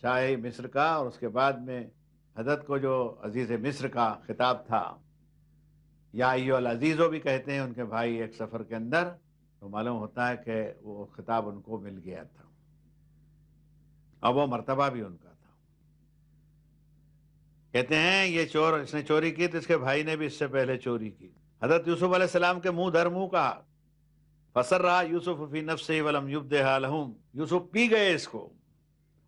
شاہ مصر کا اور اس کے بعد میں حضرت کو جو عزیز مصر کا خطاب تھا یا ایو العزیزو بھی کہتے ہیں ان کے بھائی ایک سفر کے اندر تو معلوم ہوتا ہے کہ وہ خطاب ان کو مل گیا تھا اور وہ مرتبہ بھی ان کا تھا کہتے ہیں یہ چور اس نے چوری کی تو اس کے بھائی نے بھی اس سے پہلے چوری کی حضرت یوسف علیہ السلام کے منہ در منہ کا فسر رہا یوسف فی نفس ولم یوسف پی گئے اس کو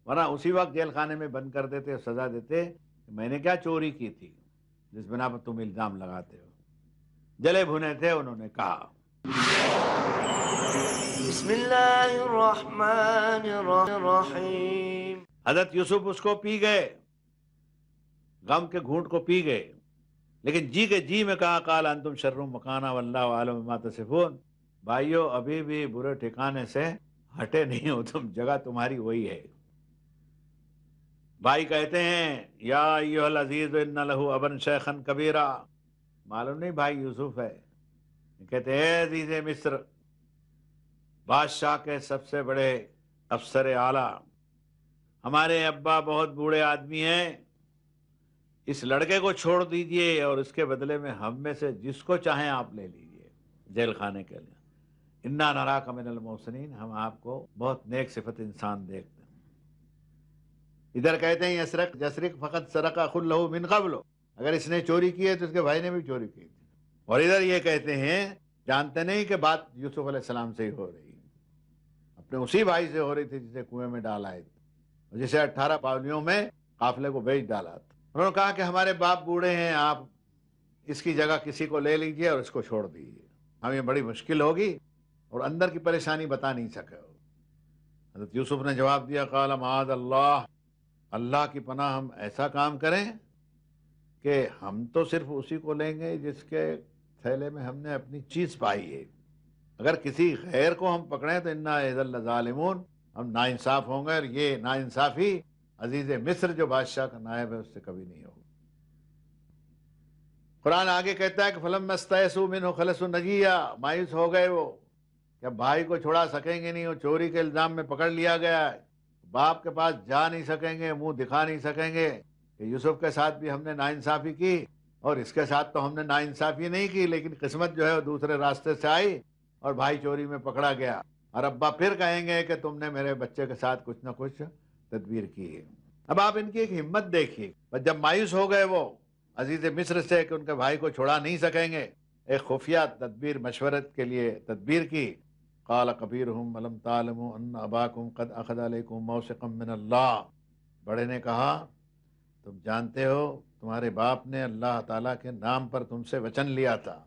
ورنہ اسی وقت جیل خانے میں بند کر دیتے سزا دیتے میں نے کیا چوری کی تھی جس بنا پر تم الزام لگاتے ہو جلے بھنے تھے انہوں نے کہا بسم اللہ الرحمن الرحیم حضرت یوسف اس کو پی گئے غم کے گھونٹ کو پی گئے لیکن جی کے جی میں کہا کالا انتم شرم مکانہ ما سفون بھائیو ابھی بھی برے ٹھکانے سے ہٹے نہیں ہو تم جگہ تمہاری وہی ہے بھائی کہتے ہیں یا ایوہ العزیز ان لہو ابن شیخن کبیرہ معلوم نہیں بھائی یوسف ہے کہتے ہیں عزیز مصر بادشاہ کے سب سے بڑے افسر اعلیٰ ہمارے ابا بہت بوڑھے آدمی ہیں اس لڑکے کو چھوڑ دیجئے اور اس کے بدلے میں ہم میں سے جس کو چاہیں آپ لے لیجئے جیل خانے کے لیے انا کمن المحسنین ہم آپ کو بہت نیک صفت انسان دیکھتے ہیں ادھر کہتے ہیں یسرک یسرک فقط سرقہ خل لہو من قبل اگر اس نے چوری کی ہے تو اس کے بھائی نے بھی چوری کی تھی اور ادھر یہ کہتے ہیں جانتے نہیں کہ بات یوسف علیہ السلام سے ہی ہو رہی ہے اپنے اسی بھائی سے ہو رہی تھی جسے کنویں میں ڈال آئے جسے اٹھارہ پاولیوں میں قافلے کو بیچ ڈالا تھا انہوں نے کہا کہ ہمارے باپ بوڑھے ہیں آپ اس کی جگہ کسی کو لے لیجیے اور اس کو چھوڑ دیجیے ہمیں بڑی مشکل ہوگی اور اندر کی پریشانی بتا نہیں سکے حضرت یوسف نے جواب دیا کالم آز اللہ اللہ کی پناہ ہم ایسا کام کریں کہ ہم تو صرف اسی کو لیں گے جس کے تھیلے میں ہم نے اپنی چیز پائی ہے اگر کسی غیر کو ہم پکڑیں تو انا عید اللہ ظالمون ہم نا انصاف ہوں گے اور یہ نا انصافی عزیز مصر جو بادشاہ کا نائب ہے اس سے کبھی نہیں ہوگا قرآن آگے کہتا ہے کہ فلم مستیسو منہ خلص و نجیہ مایوس ہو گئے وہ کہ بھائی کو چھوڑا سکیں گے نہیں وہ چوری کے الزام میں پکڑ لیا گیا ہے باپ کے پاس جا نہیں سکیں گے منہ دکھا نہیں سکیں گے کہ یوسف کے ساتھ بھی ہم نے ناانصافی کی اور اس کے ساتھ تو ہم نے ناانصافی نہیں کی لیکن قسمت جو ہے وہ دوسرے راستے سے آئی اور بھائی چوری میں پکڑا گیا اور ابا پھر کہیں گے کہ تم نے میرے بچے کے ساتھ کچھ نہ کچھ تدبیر کی ہے اب آپ ان کی ایک ہمت دیکھیے جب مایوس ہو گئے وہ عزیز مصر سے کہ ان کے بھائی کو چھوڑا نہیں سکیں گے ایک خفیہ تدبیر مشورت کے لیے تدبیر کی قال ہم علم تعلم اباکم قد اخد علیکم من اللہ بڑے نے کہا تم جانتے ہو تمہارے باپ نے اللہ تعالیٰ کے نام پر تم سے وچن لیا تھا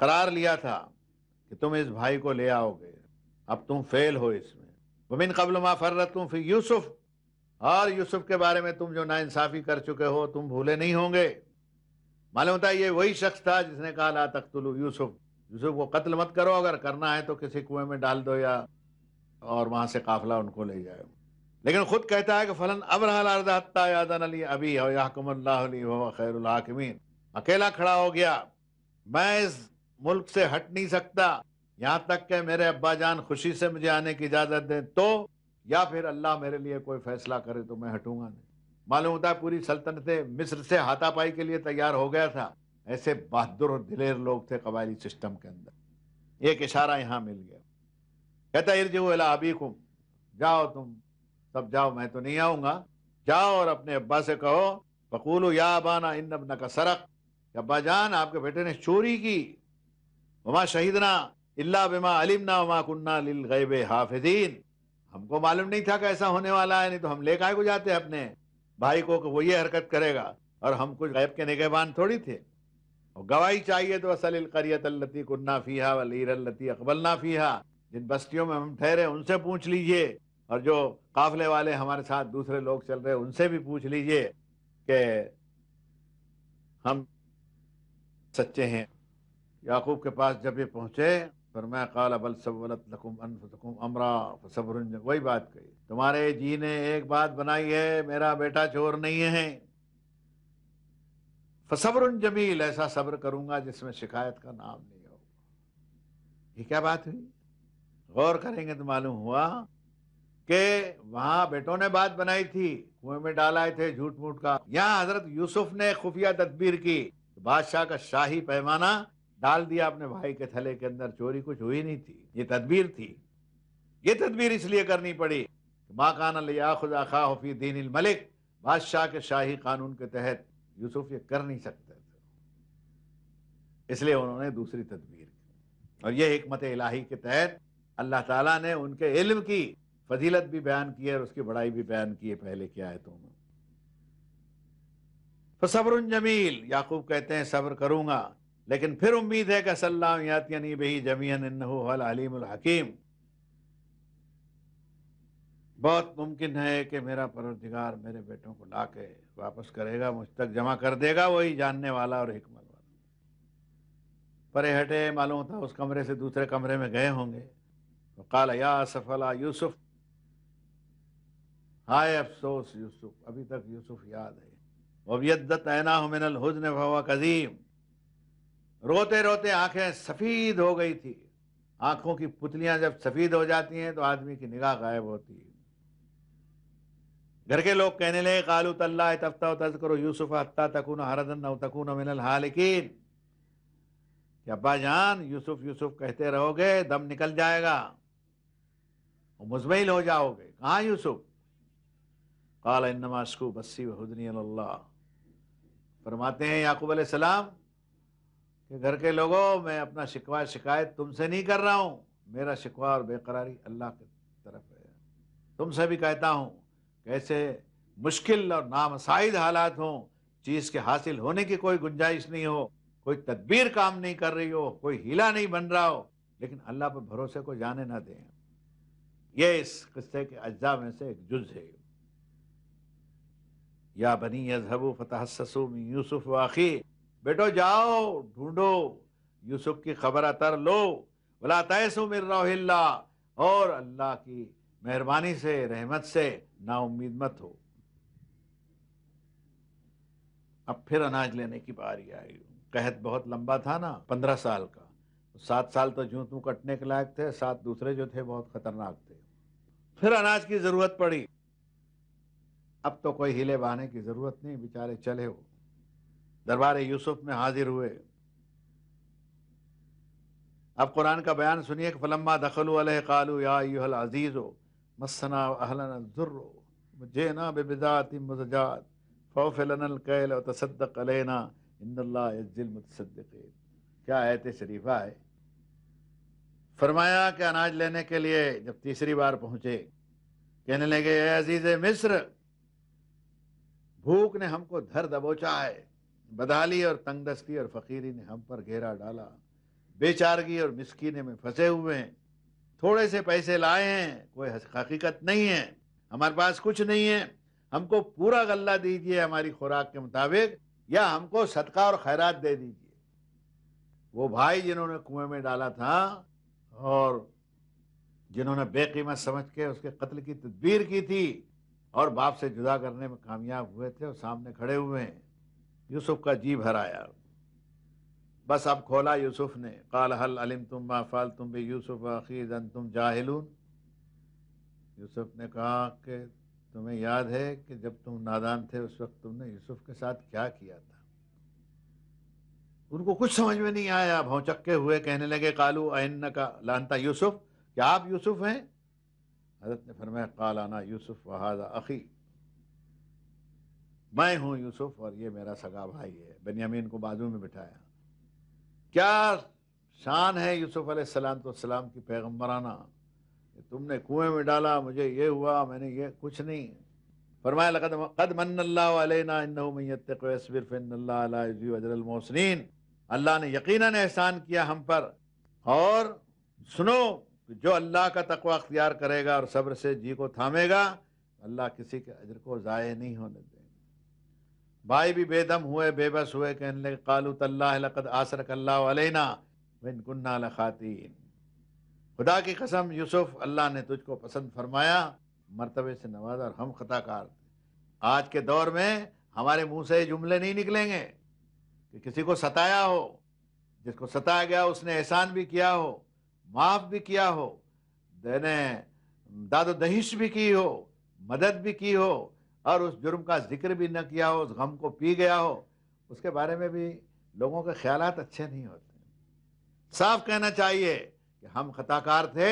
قرار لیا تھا کہ تم اس بھائی کو لے آؤ گے اب تم فیل ہو اس میں ومن قبل ما تم پھر یوسف اور یوسف کے بارے میں تم جو ناانصافی کر چکے ہو تم بھولے نہیں ہوں گے معلوم تھا یہ وہی شخص تھا جس نے کہا لا تختلو یوسف دوسرے کو قتل مت کرو اگر کرنا ہے تو کسی کنویں میں ڈال دو یا اور وہاں سے قافلہ ان کو لے جائے لیکن خود کہتا ہے کہ فلاں یادن علی ابھی ہو یحکم اللہ علی ہو خیر الحاکمین اکیلا کھڑا ہو گیا میں اس ملک سے ہٹ نہیں سکتا یہاں تک کہ میرے ابا جان خوشی سے مجھے آنے کی اجازت دیں تو یا پھر اللہ میرے لیے کوئی فیصلہ کرے تو میں ہٹوں گا نہیں معلوم ہوتا ہے پوری سلطنت مصر سے ہاتھا پائی کے لیے تیار ہو گیا تھا ایسے بہادر اور دلیر لوگ تھے قبائلی سسٹم کے اندر ایک اشارہ یہاں مل گیا کہتا ارجو اللہ ابیکم جاؤ تم سب جاؤ میں تو نہیں آؤں گا جاؤ اور اپنے ابا سے کہو بکولو یا ابانا ان کا سرق ابا جان آپ کے بیٹے نے چوری کی وما شہیدنا اللہ بما علمنا وما کنہ للغیب حافظین ہم کو معلوم نہیں تھا کہ ایسا ہونے والا ہے نہیں تو ہم لے کے جاتے اپنے بھائی کو کہ وہ یہ حرکت کرے گا اور ہم کچھ غیب کے نگہبان تھوڑی تھے اور گواہی چاہیے تو اصل القریت اللتی کنہ فیہا ولیر اللتی اقبلنا اقبال جن بستیوں میں ہم ٹھہرے ہیں ان سے پوچھ لیجئے اور جو قافلے والے ہمارے ساتھ دوسرے لوگ چل رہے ان سے بھی پوچھ لیجئے کہ ہم سچے ہیں یعقوب کے پاس جب یہ پہنچے قال بل سولت لکم انفتکم امرا فصبر وہی بات کہی تمہارے جی نے ایک بات بنائی ہے میرا بیٹا چور نہیں ہے فصبر جمیل ایسا صبر کروں گا جس میں شکایت کا نام نہیں ہوگا یہ کیا بات ہوئی غور کریں گے تو معلوم ہوا کہ وہاں بیٹوں نے بات بنائی تھی کنویں ڈال آئے تھے جھوٹ موٹ کا یہاں حضرت یوسف نے خفیہ تدبیر کی بادشاہ کا شاہی پیمانہ ڈال دیا اپنے بھائی کے تھلے کے اندر چوری کچھ ہوئی نہیں تھی یہ تدبیر تھی یہ تدبیر اس لیے کرنی پڑی کہ کان علیہ خدا فی دین الملک بادشاہ کے شاہی قانون کے تحت یوسف یہ کر نہیں سکتے تھے اس لیے انہوں نے دوسری تدبیر کی اور یہ حکمت الہی کے تحت اللہ تعالیٰ نے ان کے علم کی فضیلت بھی بیان کی ہے اور اس کی بڑائی بھی بیان کی ہے پہلے کیا ہے میں صبر جمیل یاقوب کہتے ہیں صبر کروں گا لیکن پھر امید ہے کہ صلی اللہ بہی جمیعن انہو الحکیم بہت ممکن ہے کہ میرا پروردگار میرے بیٹوں کو لا کے واپس کرے گا مجھ تک جمع کر دے گا وہی جاننے والا اور حکمت والا پرے ہٹے معلوم تھا اس کمرے سے دوسرے کمرے میں گئے ہوں گے قال یا سفلا یوسف ہائے افسوس یوسف ابھی تک یوسف یاد ہے وبیدت عینا من الحزن و قدیم روتے روتے آنکھیں سفید ہو گئی تھی آنکھوں کی پتلیاں جب سفید ہو جاتی ہیں تو آدمی کی نگاہ غائب ہوتی ہے گھر کے لوگ کہنے لے قالو تلّہ تز کرو یوسف اتہ تکون حردن تکون من الحالکین کہ ابا جان یوسف یوسف کہتے رہو گے دم نکل جائے گا مزمل ہو جاؤ گے کہاں یوسف کال انما بسی و حدنی اللہ فرماتے ہیں یعقوب علیہ السلام کہ گھر کے لوگوں میں اپنا شکوہ شکایت تم سے نہیں کر رہا ہوں میرا شکوہ اور بے قراری اللہ کی طرف ہے تم سے بھی کہتا ہوں کیسے مشکل اور نامسائد حالات ہوں چیز کے حاصل ہونے کی کوئی گنجائش نہیں ہو کوئی تدبیر کام نہیں کر رہی ہو کوئی ہیلا نہیں بن رہا ہو لیکن اللہ پر بھروسے کو جانے نہ دیں یہ اس قصے کے اجزاء میں سے ایک جز ہے یا بنی فتح یوسف واقعی بیٹو جاؤ ڈھونڈو یوسف کی خبر تر لو بلا تیسو مر اللہ اور اللہ کی مہربانی سے رحمت سے نا امید مت ہو اب پھر اناج لینے کی باری آئی قحط بہت لمبا تھا نا پندرہ سال کا سات سال تو جوں توں کٹنے کے لائق تھے سات دوسرے جو تھے بہت خطرناک تھے پھر اناج کی ضرورت پڑی اب تو کوئی ہلے بہانے کی ضرورت نہیں بیچارے چلے ہو دربار یوسف میں حاضر ہوئے اب قرآن کا بیان سنیے کہ فلما دخلو علیہ قالو یا ایوہ العزیزو ہو مسنا اہلن مزجات ولن القیل و تصدق علینا ان اللہ تصدقہ متصدی کیا آیت شریفہ ہے فرمایا کہ اناج لینے کے لیے جب تیسری بار پہنچے کہنے لگے عزیز مصر بھوک نے ہم کو دھر دبوچا ہے بدالی اور تنگ دستی اور فقیری نے ہم پر گھیرا ڈالا بے چارگی اور مسکینے میں پھنسے ہوئے ہیں تھوڑے سے پیسے لائے ہیں کوئی حقیقت نہیں ہے ہمارے پاس کچھ نہیں ہے ہم کو پورا غلہ دیجئے ہماری خوراک کے مطابق یا ہم کو صدقہ اور خیرات دے دیجئے وہ بھائی جنہوں نے کنویں میں ڈالا تھا اور جنہوں نے بے قیمت سمجھ کے اس کے قتل کی تدبیر کی تھی اور باپ سے جدا کرنے میں کامیاب ہوئے تھے اور سامنے کھڑے ہوئے ہیں یوسف کا جی بھر آیا بس اب کھولا یوسف نے قال حل علم تم ما فال تم بھی یوسف عقید تم جاہلون یوسف نے کہا کہ تمہیں یاد ہے کہ جب تم نادان تھے اس وقت تم نے یوسف کے ساتھ کیا کیا تھا ان کو کچھ سمجھ میں نہیں آیا بھونچکے ہوئے کہنے لگے کالو این کا لانتا یوسف کیا آپ یوسف ہیں حضرت نے فرمایا قالانہ یوسف و حاض عقی میں ہوں یوسف اور یہ میرا سگا بھائی ہے بنیامین کو بازو میں بٹھایا کیا شان ہے یوسف علیہ السلام تو السلام کی پیغمبرانہ تم نے کنویں میں ڈالا مجھے یہ ہوا میں نے یہ کچھ نہیں فرمایا لقد قد من اللہ علینا انہو من یتق و اسبر فن اللہ علیہ عجر الموسنین اللہ نے یقیناً احسان کیا ہم پر اور سنو جو اللہ کا تقوی اختیار کرے گا اور صبر سے جی کو تھامے گا اللہ کسی کے عجر کو ضائع نہیں ہونے دے بھائی بھی بے دم ہوئے بے بس ہوئے کہنے لگے قالو طلّہ لقد آسرک اللہ علینا بن کنہ لخاتین خدا کی قسم یوسف اللہ نے تجھ کو پسند فرمایا مرتبے سے نواز اور ہم خطا کار آج کے دور میں ہمارے منہ سے جملے نہیں نکلیں گے کہ کسی کو ستایا ہو جس کو ستایا گیا اس نے احسان بھی کیا ہو معاف بھی کیا ہو دینے داد و دہش بھی کی ہو مدد بھی کی ہو اور اس جرم کا ذکر بھی نہ کیا ہو اس غم کو پی گیا ہو اس کے بارے میں بھی لوگوں کے خیالات اچھے نہیں ہوتے صاف کہنا چاہیے کہ ہم خطا کار تھے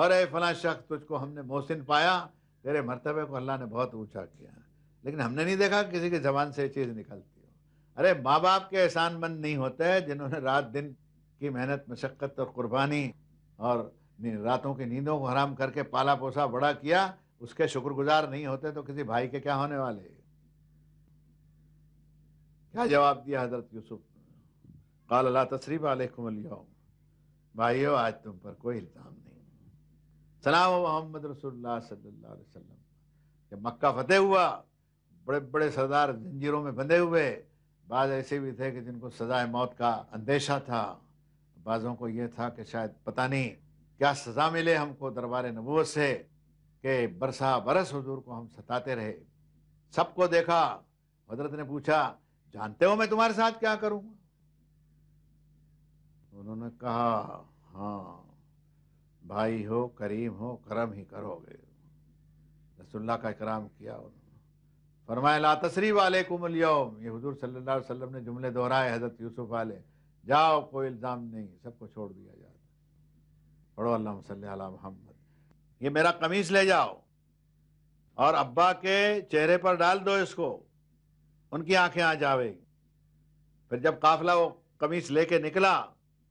اور اے فلاں شخص تجھ کو ہم نے محسن پایا تیرے مرتبے کو اللہ نے بہت اونچا کیا لیکن ہم نے نہیں دیکھا کسی کی زبان سے یہ چیز نکلتی ہو ارے ماں باپ کے احسان مند نہیں ہوتے جنہوں نے رات دن کی محنت مشقت اور قربانی اور راتوں کی نیندوں کو حرام کر کے پالا پوسا بڑا کیا اس کے شکر گزار نہیں ہوتے تو کسی بھائی کے کیا ہونے والے کیا جواب دیا حضرت یوسف قال اللہ تصریف علیکم اللہ بھائیو آج تم پر کوئی الزام نہیں سلام و محمد رسول اللہ صلی اللہ علیہ وسلم جب مکہ فتح ہوا بڑے بڑے سردار زنجیروں میں بندھے ہوئے بعض ایسے بھی تھے کہ جن کو سزائے موت کا اندیشہ تھا بعضوں کو یہ تھا کہ شاید پتہ نہیں کیا سزا ملے ہم کو دربار نبوت سے کہ برسا برس حضور کو ہم ستاتے رہے سب کو دیکھا حضرت نے پوچھا جانتے ہو میں تمہارے ساتھ کیا کروں گا انہوں نے کہا ہاں بھائی ہو کریم ہو کرم ہی کرو گے رسول اللہ کا اکرام کیا انہوں نے فرمایا لا تصریف علیکم الیوم یہ حضور صلی اللہ علیہ وسلم نے جملے دہرائے حضرت یوسف علیہ جاؤ کوئی الزام نہیں سب کو چھوڑ دیا جاتا پڑھو اللہ صلی اللہ علیہ محمد یہ میرا قمیص لے جاؤ اور ابا کے چہرے پر ڈال دو اس کو ان کی آنکھیں آ گی پھر جب قافلہ وہ قمیص لے کے نکلا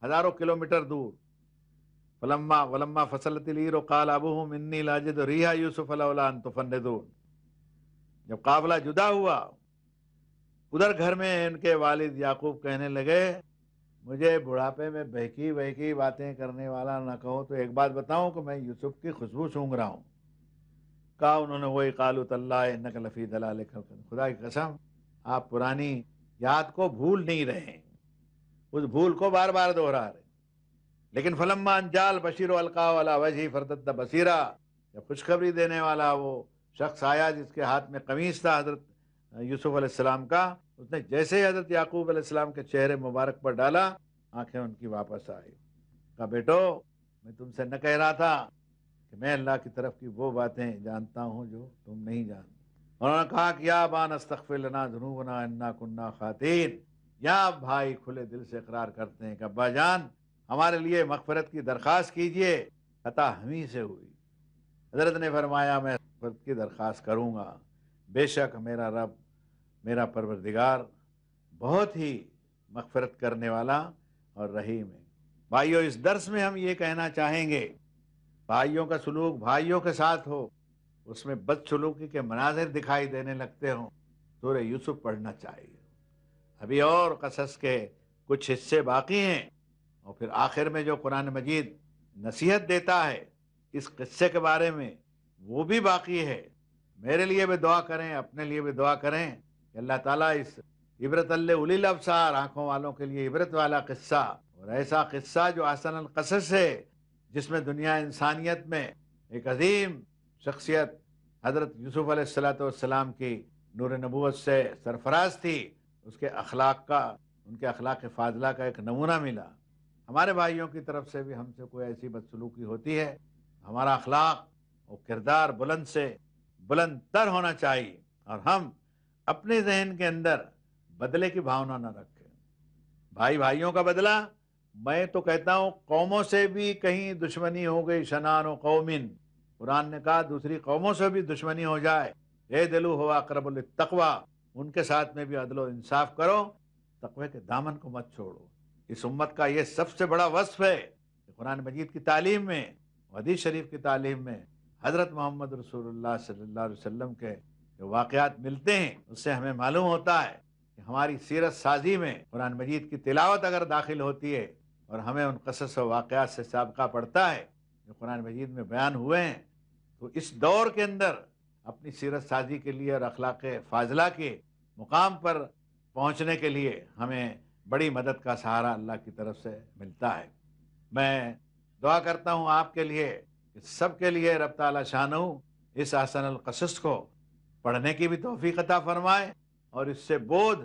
ہزاروں کلومیٹر دور فلما ولما فصلت تلیر و قال اب ہوں اِن لاجد ریحا یوسف اللہ ان تو دون جب قافلہ جدا ہوا ادھر گھر میں ان کے والد یعقوب کہنے لگے مجھے بڑھاپے میں بہکی بہکی باتیں کرنے والا نہ کہو تو ایک بات بتاؤں کہ میں یوسف کی خوشبو سونگ رہا ہوں کہا انہوں نے وہی قالو طلّہ نقل فی دلال خدا کی قسم آپ پرانی یاد کو بھول نہیں رہے اس بھول کو بار بار دوہرا رہے لیکن فلم جال بشیر و القاء والا وجی فردت بصیرہ یا خوشخبری دینے والا وہ شخص آیا جس کے ہاتھ میں قمیص تھا حضرت یوسف علیہ السلام کا اس نے جیسے حضرت یعقوب علیہ السلام کے چہرے مبارک پر ڈالا آنکھیں ان کی واپس آئی کہا بیٹو میں تم سے نہ کہہ رہا تھا کہ میں اللہ کی طرف کی وہ باتیں جانتا ہوں جو تم نہیں جانتے انہوں نے کہا کہ یا بان استخف لنا جنوبنا انا کنہ خواتین یا بھائی کھلے دل سے اقرار کرتے ہیں ابا جان ہمارے لیے مغفرت کی درخواست کیجئے قطع ہمیں سے ہوئی حضرت نے فرمایا میں مغفرت کی درخواست کروں گا بے شک میرا رب میرا پروردگار بہت ہی مغفرت کرنے والا اور رحیم ہے بھائیوں اس درس میں ہم یہ کہنا چاہیں گے بھائیوں کا سلوک بھائیوں کے ساتھ ہو اس میں بد سلوکی کے مناظر دکھائی دینے لگتے ہوں سورہ یوسف پڑھنا چاہیے ابھی اور قصص کے کچھ حصے باقی ہیں اور پھر آخر میں جو قرآن مجید نصیحت دیتا ہے اس قصے کے بارے میں وہ بھی باقی ہے میرے لیے بھی دعا کریں اپنے لیے بھی دعا کریں اللہ تعالیٰ اس عبرت اللہ علی الابصار آنکھوں والوں کے لیے عبرت والا قصہ اور ایسا قصہ جو آسن القصص ہے جس میں دنیا انسانیت میں ایک عظیم شخصیت حضرت یوسف علیہ السلاۃ والسلام کی نور نبوت سے سرفراز تھی اس کے اخلاق کا ان کے اخلاق فاضلہ کا ایک نمونہ ملا ہمارے بھائیوں کی طرف سے بھی ہم سے کوئی ایسی بدسلوکی ہوتی ہے ہمارا اخلاق اور کردار بلند سے بلند تر ہونا چاہیے اور ہم اپنے ذہن کے اندر بدلے کی بھاؤنا نہ رکھے بھائی بھائیوں کا بدلہ میں تو کہتا ہوں قوموں سے بھی کہیں دشمنی ہو گئی شنان و قومن قرآن نے کہا دوسری قوموں سے بھی دشمنی ہو جائے اے دلو ہوا کرب التقوا ان کے ساتھ میں بھی عدل و انصاف کرو تقوی کے دامن کو مت چھوڑو اس امت کا یہ سب سے بڑا وصف ہے کہ قرآن مجید کی تعلیم میں حدیث شریف کی تعلیم میں حضرت محمد رسول اللہ صلی اللہ علیہ وسلم کے جو واقعات ملتے ہیں اس سے ہمیں معلوم ہوتا ہے کہ ہماری سیرت سازی میں قرآن مجید کی تلاوت اگر داخل ہوتی ہے اور ہمیں ان قصص و واقعات سے سابقہ پڑتا ہے جو قرآن مجید میں بیان ہوئے ہیں تو اس دور کے اندر اپنی سیرت سازی کے لیے اور اخلاق فاضلہ کے مقام پر پہنچنے کے لیے ہمیں بڑی مدد کا سہارا اللہ کی طرف سے ملتا ہے میں دعا کرتا ہوں آپ کے لیے کہ سب کے لیے رب تعالی شانوں اس آسن القصص کو پڑھنے کی بھی توفیق عطا فرمائے اور اس سے بودھ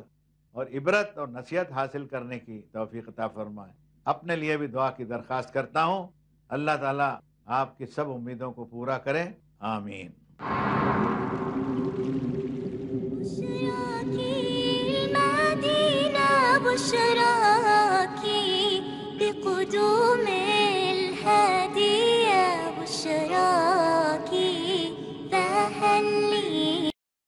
اور عبرت اور نصیحت حاصل کرنے کی توفیق عطا فرمائے اپنے لیے بھی دعا کی درخواست کرتا ہوں اللہ تعالیٰ آپ کی سب امیدوں کو پورا کریں آمین بشرا کی